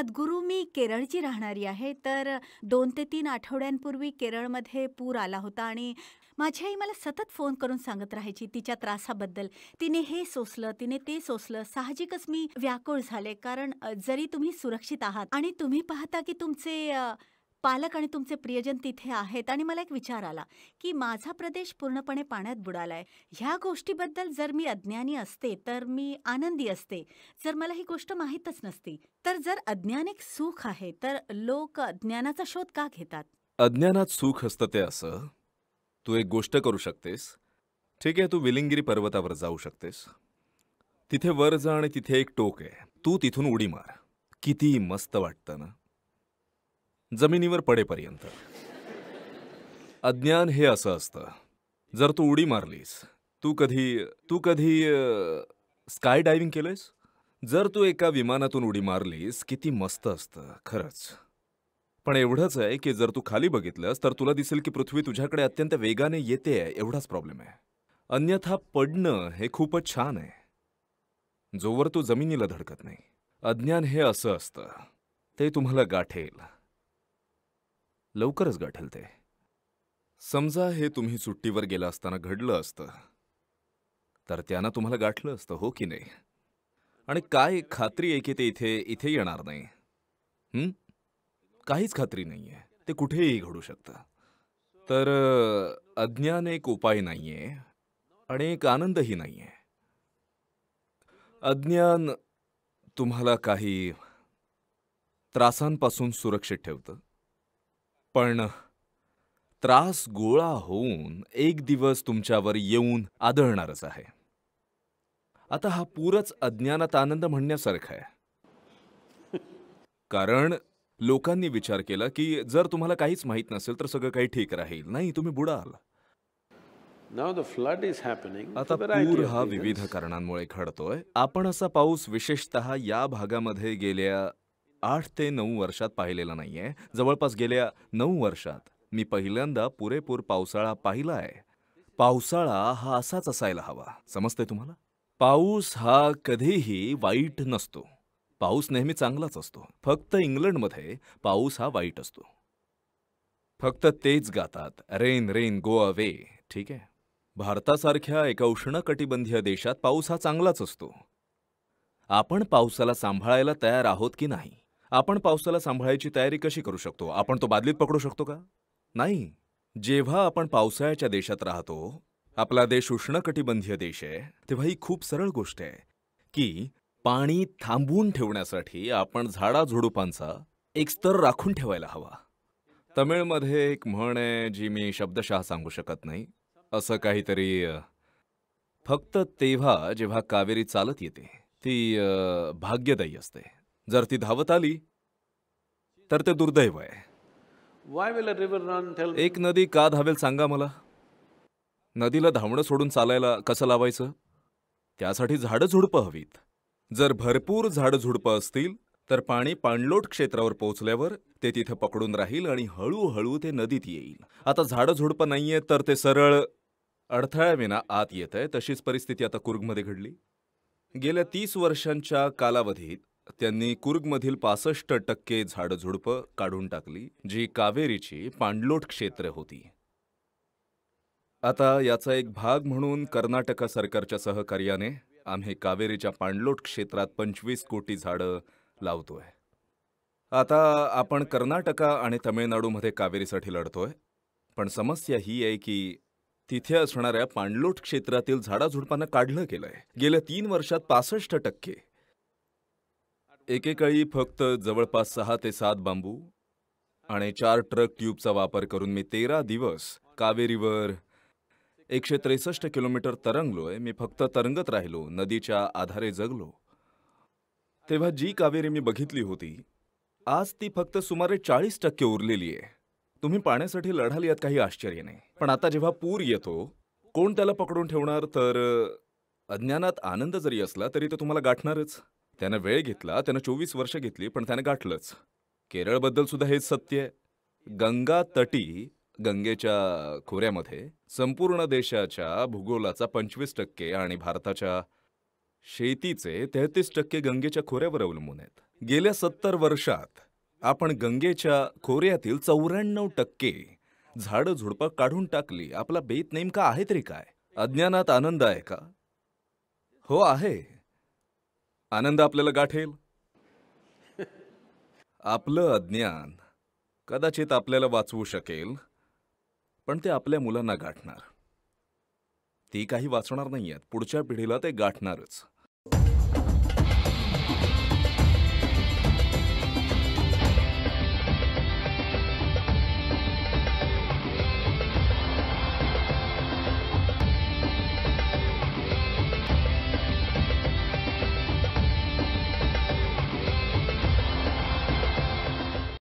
सद्गुरू मी केरळची राहणारी आहे तर दोन ते तीन आठवड्यांपूर्वी केरळमध्ये पूर आला होता आणि माझी आई मला सतत फोन करून सांगत राहायची तिच्या त्रासाबद्दल तिने हे सोसलं तिने ते सोसलं साहजिकच मी व्याकुळ झाले कारण जरी तुम्ही सुरक्षित आहात आणि तुम्ही पाहता की तुमचे पालक आणि तुमचे प्रियजन तिथे आहेत आणि मला एक विचार आला की माझा प्रदेश पूर्णपणे पाण्यात बुडालाय ह्या गोष्टीबद्दल जर मी अज्ञानी असते तर मी आनंदी असते जर मला ही गोष्ट माहीतच नसती तर जर अज्ञानिक सुख आहे तर लोक ज्ञानाचा शोध का घेतात अज्ञानात सुख असतं ते असं तू एक गोष्ट करू शकतेस ठीक आहे तू विलिंगिरी पर्वतावर जाऊ शकतेस तिथे वर जा आणि तिथे एक टोक आहे तू तिथून उडी मार किती मस्त वाटतं ना जमिनीवर पडेपर्यंत अज्ञान हे असं असतं जर तू उडी मारलीस तू कधी तू कधी स्काय डायव्हिंग केलंयस जर तू एका विमानातून उडी मारलीस किती मस्त असतं खरंच पण एवढंच आहे की जर तू खाली बघितलंस तर तुला दिसेल की पृथ्वी तुझ्याकडे अत्यंत वेगाने येते एवढाच प्रॉब्लेम आहे अन्यथा पडणं हे खूपच छान आहे जोवर तू जमिनीला धडकत नाही अज्ञान हे असं असतं ते तुम्हाला गाठेल लवकरच गाठल ते समजा हे तुम्ही सुट्टीवर गेला असताना घडलं असतं तर त्यानं तुम्हाला गाठलं असतं हो की नाही आणि काय खात्री आहे की ते इथे इथे येणार नाही काहीच खात्री नाही आहे ते कुठेही घडू शकतं तर अज्ञान एक उपाय नाही आहे आणि एक आनंदही नाही आहे अज्ञान तुम्हाला काही त्रासांपासून सुरक्षित ठेवतं पण त्रास गोळा होऊन एक दिवस तुमच्यावर येऊन आदळणारच आहे आता हा पूरच अज्ञानात आनंद म्हणण्यासारखा आहे कारण लोकांनी विचार केला की जर तुम्हाला काहीच माहीत नसेल तर सगळं काही ठीक राहील नाही तुम्ही बुडाल आता पूर हा विविध कारणांमुळे घडतोय आपण असा पाऊस विशेषतः या भागामध्ये गेल्या आठ ते नऊ वर्षात पाहिलेला नाही आहे जवळपास गेल्या नऊ वर्षात मी पहिल्यांदा पुरेपूर पावसाळा पाहिला आहे पावसाळा हा असाच असायला हवा समजतंय तुम्हाला पाऊस हा कधीही वाईट नसतो पाऊस नेहमी चांगलाच असतो फक्त इंग्लंडमध्ये पाऊस हा वाईट असतो फक्त तेच गातात रेन रेन गो अवे ठीक आहे भारतासारख्या एका उष्णकटिबंधीय देशात पाऊस हा चांगलाच असतो आपण पावसाला सांभाळायला तयार आहोत की नाही आपण पावसाला सांभाळायची तयारी कशी करू शकतो आपण तो बादलीत पकडू शकतो का नाही जेव्हा आपण पावसाळ्याच्या देशात राहतो आपला देश उष्णकटिबंधीय देश आहे तेव्हा ही खूप सरळ गोष्ट आहे की पाणी थांबवून ठेवण्यासाठी आपण झाडाझुडुपांचा एक स्तर राखून ठेवायला हवा तमिळमध्ये एक म्हण आहे जी मी शब्दशः सांगू शकत नाही असं काहीतरी फक्त तेव्हा जेव्हा कावेरी चालत येते ती भाग्यदायी असते जर ती धावत आली तर ते दुर्दैव आहे एक नदी का धावेल सांगा मला नदीला धावणं सोडून चालायला कसं लावायचं त्यासाठी झाडं झुडपं हवीत जर भरपूर झाडं झुडपं असतील तर पाणी पाणलोट क्षेत्रावर पोहोचल्यावर ते तिथं पकडून राहील आणि हळूहळू ते नदीत येईल आता झाडं झुडपं नाहीये तर ते सरळ अडथळ्याविना आत येत आहे तशीच परिस्थिती आता कुर्गमध्ये घडली गेल्या तीस वर्षांच्या कालावधीत त्यांनी कुर्गमधील पासष्ट टक्के झाडझुडपं काढून टाकली जी कावेरीची पाणलोट क्षेत्र होती आता याचा एक भाग म्हणून कर्नाटक सरकारच्या सहकार्याने आम्ही कावेरीच्या पाणलोट क्षेत्रात पंचवीस कोटी झाडं लावतोय आता आपण कर्नाटका आणि तमिळनाडूमध्ये कावेरीसाठी लढतोय पण समस्या ही आहे की तिथे असणाऱ्या पाणलोट क्षेत्रातील झाडाझुडपांना काढलं गेलंय गेल्या तीन वर्षात पासष्ट टक्के एकेकाळी फक्त जवळपास सहा ते सात बांबू आणि चार ट्रक ट्यूबचा वापर करून मी तेरा दिवस कावेरीवर एकशे त्रेसष्ट किलोमीटर तरंगलोय मी फक्त तरंगत राहिलो नदीच्या आधारे जगलो तेव्हा जी कावेरी मी बघितली होती आज ती फक्त सुमारे चाळीस टक्के उरलेली आहे तुम्ही पाण्यासाठी लढाल यात काही आश्चर्य नाही पण आता जेव्हा पूर येतो कोण त्याला पकडून ठेवणार तर अज्ञानात आनंद जरी असला तरी तो तुम्हाला गाठणारच त्यानं वेळ घेतला त्यानं चोवीस वर्ष घेतली पण त्यानं गाठलंच केरळबद्दल सुद्धा हेच सत्य आहे गंगा तटी गंगेच्या खोऱ्यामध्ये संपूर्ण देशाच्या भूगोलाचा पंचवीस टक्के आणि भारताच्या शेतीचे तेहतीस टक्के गंगेच्या खोऱ्यावर अवलंबून आहेत गेल्या सत्तर वर्षात आपण गंगेच्या खोऱ्यातील चौऱ्याण्णव टक्के झाडं झुडपं काढून टाकली आपला बेत नेमका आहे तरी काय अज्ञानात आनंद आहे का हो आहे आनंद आपल्याला गाठेल आपलं अज्ञान कदाचित आपल्याला वाचवू शकेल पण ते आपल्या मुलांना गाठणार ती काही वाचणार नाही आहेत पुढच्या पिढीला ते गाठणारच